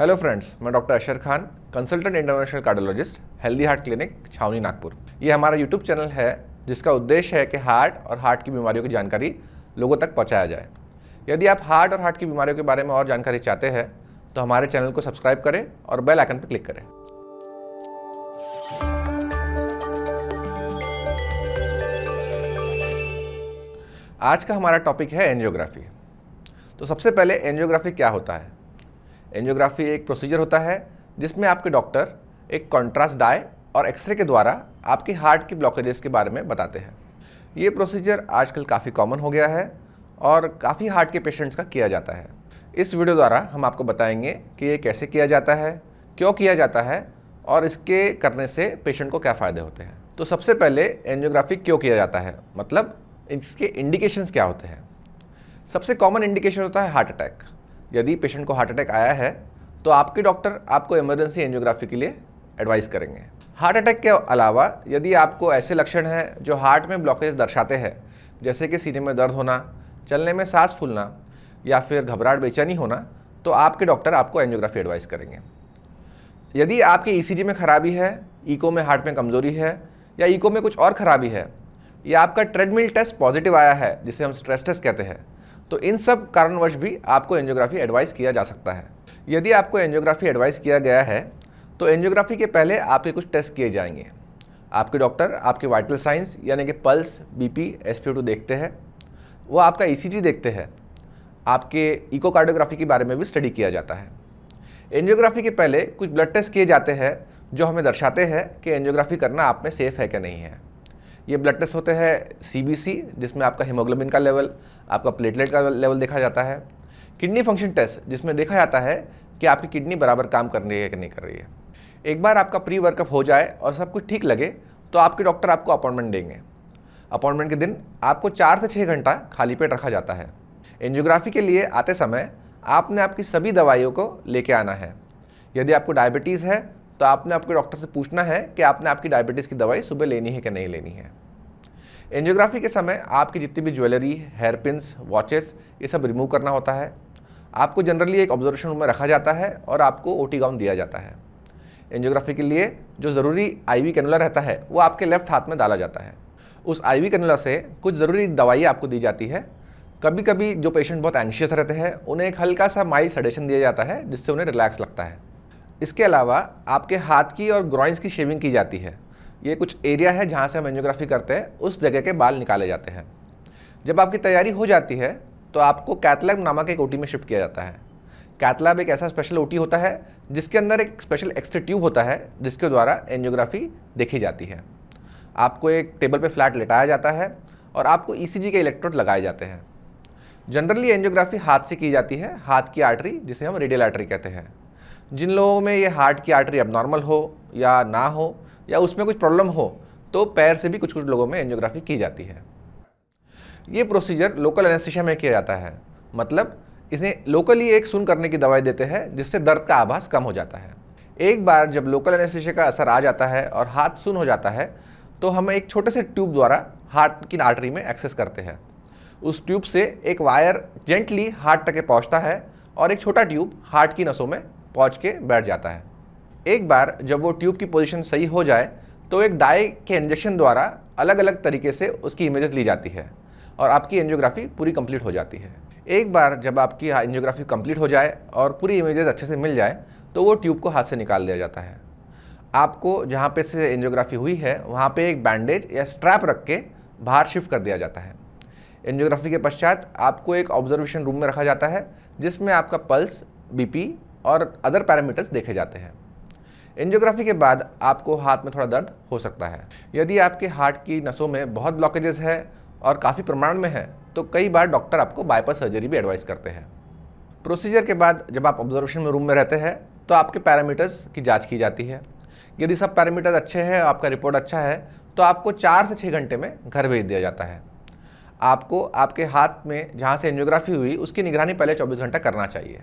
hello friends मैं doctor Ashar Khan consultant international cardiologist healthy heart clinic Chhawani Nagpur ये हमारा यूट्यूब चैनल है जिसका उद्देश्य है कि हार्ट और हार्ट की बीमारियों की जानकारी लोगों तक पहुंचाया जाए यदि आप हार्ट और हार्ट की बीमारियों के बारे में और जानकारी चाहते हैं तो हमारे चैनल को सब्सक्राइब करें और बेल आइकन पर क्लिक करें आज का हमारा टॉपिक है एनजियोग्राफी तो सबसे पहले एनजियोग्राफी क्या होता है एंजियोग्राफी एक प्रोसीजर होता है जिसमें आपके डॉक्टर एक कॉन्ट्रास्ट डाई और एक्सरे के द्वारा आपके हार्ट की ब्लॉकेजेस के बारे में बताते हैं ये प्रोसीजर आजकल काफ़ी कॉमन हो गया है और काफ़ी हार्ट के पेशेंट्स का किया जाता है इस वीडियो द्वारा हम आपको बताएंगे कि ये कैसे किया जाता है क्यों किया जाता है और इसके करने से पेशेंट को क्या फ़ायदे होते हैं तो सबसे पहले एंजियोग्राफी क्यों किया जाता है मतलब इसके इंडिकेशंस क्या होते हैं सबसे कॉमन इंडिकेशन होता है हार्ट अटैक यदि पेशेंट को हार्ट अटैक आया है तो आपके डॉक्टर आपको इमरजेंसी एंजियोग्राफी के लिए एडवाइस करेंगे हार्ट अटैक के अलावा यदि आपको ऐसे लक्षण हैं जो हार्ट में ब्लॉकेज दर्शाते हैं जैसे कि सीने में दर्द होना चलने में सांस फूलना या फिर घबराहट बेचैनी होना तो आपके डॉक्टर आपको एंजियोग्राफी एडवाइस करेंगे यदि आपके ई e में खराबी है ईको में हार्ट में कमज़ोरी है या ईको में कुछ और खराबी है या आपका ट्रेडमिल टेस्ट पॉजिटिव आया है जिसे हम स्ट्रेस टेस्ट कहते हैं तो इन सब कारणवश भी आपको एंजियोग्राफी एडवाइस किया जा सकता है यदि आपको एंजियोग्राफी एडवाइस किया गया है तो एंजियोग्राफी के पहले आपके कुछ टेस्ट किए जाएंगे आपके डॉक्टर आपके वाइटल साइंस यानी कि पल्स बीपी टू देखते हैं वो आपका ईसीजी e देखते हैं आपके इकोकार्डियोग्राफी के बारे में भी स्टडी किया जाता है एंजियोग्राफी के पहले कुछ ब्लड टेस्ट किए जाते हैं जो हमें दर्शाते हैं कि एंजियोग्राफी करना आप में सेफ़ है कि नहीं है ये ब्लड टेस्ट होते हैं सी जिसमें आपका हीमोग्लोबिन का लेवल आपका प्लेटलेट का लेवल देखा जाता है किडनी फंक्शन टेस्ट जिसमें देखा जाता है कि आपकी किडनी बराबर काम कर रही है कि नहीं कर रही है एक बार आपका प्री वर्कअप हो जाए और सब कुछ ठीक लगे तो आपके डॉक्टर आपको अपॉइंटमेंट देंगे अपॉइंटमेंट के दिन आपको चार से छः घंटा खाली पेट रखा जाता है एंजियोग्राफी के लिए आते समय आपने आपकी सभी दवाइयों को लेके आना है यदि आपको डायबिटीज़ है तो आपने आपके डॉक्टर से पूछना है कि आपने आपकी डायबिटीज़ की दवाई सुबह लेनी है कि नहीं लेनी है एंजियोग्राफी के समय आपकी जितनी भी ज्वेलरी हेयर वॉचेस ये सब रिमूव करना होता है आपको जनरली एक ऑब्जर्वेशन रूम में रखा जाता है और आपको ओटी गाउन दिया जाता है एंजियोग्राफी के लिए जो ज़रूरी आईवी कैनुला रहता है वो आपके लेफ्ट हाथ में डाला जाता है उस आईवी कैनुला से कुछ ज़रूरी दवाई आपको दी जाती है कभी कभी जो पेशेंट बहुत एंशियस रहते हैं उन्हें एक हल्का सा माइल्ड सडेशन दिया जाता है जिससे उन्हें रिलैक्स लगता है इसके अलावा आपके हाथ की और ग्रॉइंस की शेविंग की जाती है ये कुछ एरिया है जहाँ से हम एंजियोग्राफी करते हैं उस जगह के बाल निकाले जाते हैं जब आपकी तैयारी हो जाती है तो आपको कैथलैब नामक एक ओटी में शिफ्ट किया जाता है कैथलैब एक ऐसा स्पेशल ओटी होता है जिसके अंदर एक स्पेशल एक्सरे ट्यूब होता है जिसके द्वारा एंजियोग्राफी देखी जाती है आपको एक टेबल पर फ्लैट लेटाया जाता है और आपको ई e के इलेक्ट्रोड लगाए जाते हैं जनरली एंजियोग्राफी हाथ से की जाती है हाथ की आर्टरी जिसे हम रेडियल आर्टरी कहते हैं जिन लोगों में ये हार्ट की आर्टरी अब नॉर्मल हो या ना हो या उसमें कुछ प्रॉब्लम हो तो पैर से भी कुछ कुछ लोगों में एंजियोग्राफी की जाती है ये प्रोसीजर लोकल एनेस्थिशिया में किया जाता है मतलब इसने लोकली एक सुन करने की दवाई देते हैं जिससे दर्द का आभास कम हो जाता है एक बार जब लोकल एनेस्थिशिया का असर आ जाता है और हाथ सुन हो जाता है तो हम एक छोटे से ट्यूब द्वारा हार्ट की आर्टरी में एक्सेस करते हैं उस ट्यूब से एक वायर जेंटली हार्ट तक पहुँचता है और एक छोटा ट्यूब हार्ट की नसों में पहुँच के बैठ जाता है एक बार जब वो ट्यूब की पोजीशन सही हो जाए तो एक डाई के इंजेक्शन द्वारा अलग अलग तरीके से उसकी इमेजेस ली जाती है और आपकी एंजियोग्राफी पूरी कंप्लीट हो जाती है एक बार जब आपकी एंजियोग्राफी कंप्लीट हो जाए और पूरी इमेजेस अच्छे से मिल जाए तो वो ट्यूब को हाथ से निकाल दिया जाता है आपको जहाँ पे से एंजियोग्राफी हुई है वहाँ पे एक बैंडेज या स्ट्रैप रख के बाहर शिफ्ट कर दिया जाता है एंजियोग्राफी के पश्चात आपको एक ऑब्जर्वेशन रूम में रखा जाता है जिसमें आपका पल्स बीपी और अदर पैरामीटर्स देखे जाते हैं एंजियोग्राफी के बाद आपको हाथ में थोड़ा दर्द हो सकता है यदि आपके हार्ट की नसों में बहुत ब्लॉकेजेस है और काफ़ी प्रमाण में है तो कई बार डॉक्टर आपको बाईपास सर्जरी भी एडवाइस करते हैं प्रोसीजर के बाद जब आप ऑब्जर्वेशन में रूम में रहते हैं तो आपके पैरामीटर्स की जाँच की जाती है यदि सब पैरामीटर्स अच्छे हैं आपका रिपोर्ट अच्छा है तो आपको चार से छः घंटे में घर भेज दिया जाता है आपको आपके हाथ में जहाँ से एंजियोग्राफी हुई उसकी निगरानी पहले 24 घंटा करना चाहिए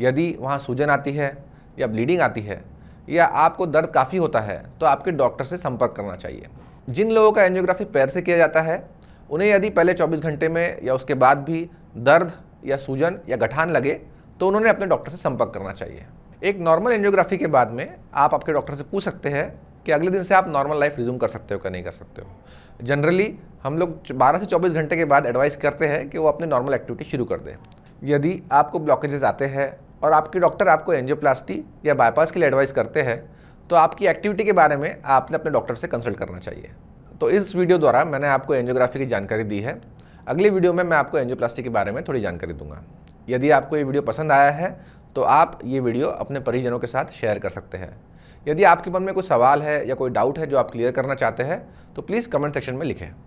यदि वहाँ सूजन आती है या ब्लीडिंग आती है या आपको दर्द काफ़ी होता है तो आपके डॉक्टर से संपर्क करना चाहिए जिन लोगों का एंजियोग्राफी पैर से किया जाता है उन्हें यदि पहले 24 घंटे में या उसके बाद भी दर्द या सूजन या गठान लगे तो उन्होंने अपने डॉक्टर से संपर्क करना चाहिए एक नॉर्मल एंजियोग्राफी के बाद में आप आपके डॉक्टर से पूछ सकते हैं कि अगले दिन से आप नॉर्मल लाइफ रिज्यूम कर सकते हो या नहीं कर सकते हो जनरली हम लोग 12 से 24 घंटे के बाद एडवाइस करते हैं कि वो अपने नॉर्मल एक्टिविटी शुरू कर दें यदि आपको ब्लॉकेजेस आते हैं और आपके डॉक्टर आपको एंजियोप्लास्टी या बाईपास के लिए एडवाइस करते हैं तो आपकी एक्टिविटी के बारे में आपने अपने डॉक्टर से कंसल्ट करना चाहिए तो इस वीडियो द्वारा मैंने आपको एंजियोग्राफी की जानकारी दी है अगली वीडियो में मैं आपको एंजियोप्लास्टी के बारे में थोड़ी जानकारी दूंगा यदि आपको ये वीडियो पसंद आया है तो आप ये वीडियो अपने परिजनों के साथ शेयर कर सकते हैं यदि आपके मन में कोई सवाल है या कोई डाउट है जो आप क्लियर करना चाहते हैं तो प्लीज़ कमेंट सेक्शन में लिखें